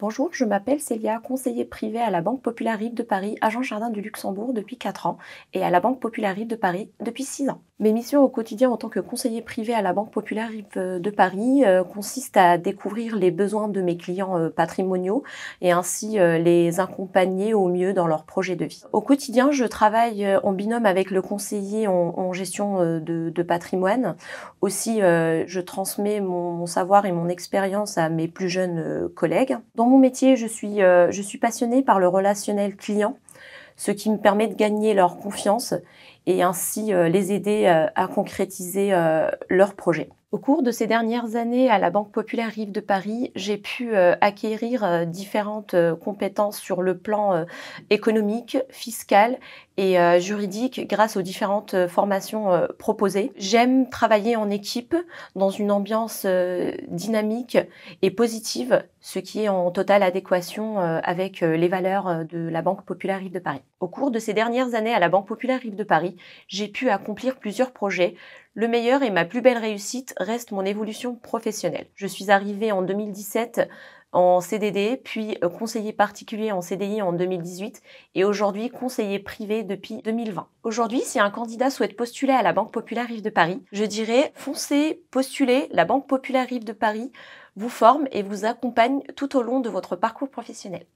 Bonjour, je m'appelle Célia, conseiller privé à la Banque Populaire Rive de Paris, agent jardin du Luxembourg depuis 4 ans et à la Banque Populaire Rive de Paris depuis 6 ans. Mes missions au quotidien en tant que conseiller privé à la Banque Populaire Rive euh, de Paris euh, consistent à découvrir les besoins de mes clients euh, patrimoniaux et ainsi les accompagner au mieux dans leur projet de vie. Au quotidien, je travaille en binôme avec le conseiller en, gestion de, patrimoine. Aussi, je transmets mon, savoir et mon expérience à mes plus jeunes collègues. Dans mon métier, euh, je suis, passionnée par le relationnel client, ce qui me permet de gagner leur confiance et ainsi euh, les aider euh, à concrétiser leurs projets. Au cours de ces dernières années à la Banque Populaire Rive de Paris, j'ai pu euh, acquérir euh, différentes euh, compétences sur le plan économique, fiscal et juridique grâce aux différentes formations proposées. J'aime travailler en équipe dans une ambiance dynamique et positive, ce qui est en totale adéquation avec les valeurs de la Banque Populaire Rive de Paris. Au cours de ces dernières années à la Banque Populaire Rive de Paris, j'ai pu accomplir plusieurs projets le meilleur et ma plus belle réussite reste mon évolution professionnelle. Je suis arrivée en 2017 en CDD, puis conseiller particulier en CDI en 2018 et aujourd'hui conseiller privé depuis 2020. Aujourd'hui, si un candidat souhaite postuler à la Banque Populaire Rive de Paris, je dirais foncez, postulez, la Banque Populaire Rive de Paris vous forme et vous accompagne tout au long de votre parcours professionnel.